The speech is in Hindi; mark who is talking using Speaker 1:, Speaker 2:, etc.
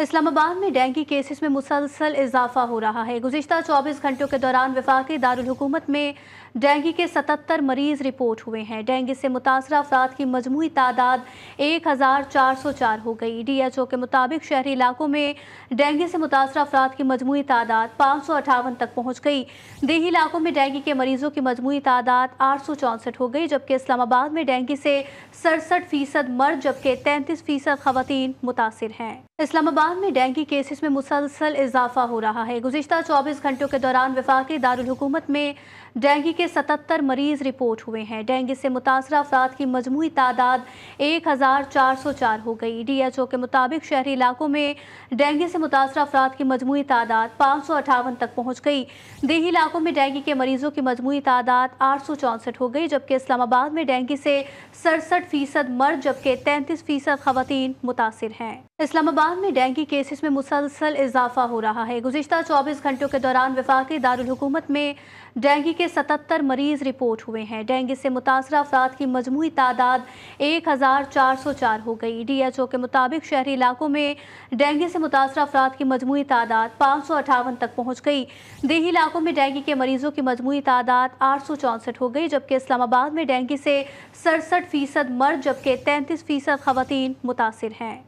Speaker 1: इस्लामाबाद में डेंगू केसेस में मुसलसल इजाफा हो रहा है गुजशत 24 घंटों के दौरान विफाक दारकूमत में डेंगू के 77 मरीज रिपोर्ट हुए हैं डेंगू से मुतासर अफराद की मजमू तादाद 1404 हो गई डी एच ओ के मुताबिक शहरी इलाकों में डेंगू से मुतासर अफराद की मजमू तादाद पाँच तक पहुँच गई देही इलाकों में डेंगू के मरीजों की मजमू तादाद आठ हो गई जबकि इस्लामाबाद में डेंगू से सड़सठ फीसद मर्द जबकि तैंतीस फीसद खातन मुतासर हैं इस्लामाबाद पाकिस्तान में डेंगू केसेस में मुसलसल इजाफा हो रहा है गुजशत 24 घंटों के दौरान विफाक दारकूमत में डेंगू के 77 मरीज रिपोर्ट हुए हैं डेंगू से मुतासर अफराद की मजमू तादाद 1404 हो गई डी एच ओ के मुताबिक शहरी इलाकों में डेंगू से मुतासर अफराद की मजमू तादाद पाँच तक पहुँच गई देही इलाकों में डेंगू के मरीजों की मजमू तादाद आठ हो गई जबकि इस्लामाबाद में डेंगू से सड़सठ फीसद मर्द जबकि तैंतीस फीसद खातन मुतासर हैं इस्लामाबाद में डेंगू डेंगू केसेस में मुसलसल इजाफा हो रहा है गुजशत 24 घंटों के दौरान विफाक दारकूमत में डेंगू के 77 मरीज रिपोर्ट हुए हैं डेंगू से मुतासर अफराद की मजमू तादाद 1404 हो गई डी एच ओ के मुताबिक शहरी इलाकों में डेंगू से मुतासर अफराद की मजमू तादाद पाँच तक पहुँच गई देही इलाकों में डेंगू के मरीजों की मजमू तादाद आठ हो गई जबकि इस्लामाबाद में डेंगू से सड़सठ फीसद मर्द जबकि तैंतीस फीसद खातन मुतासर हैं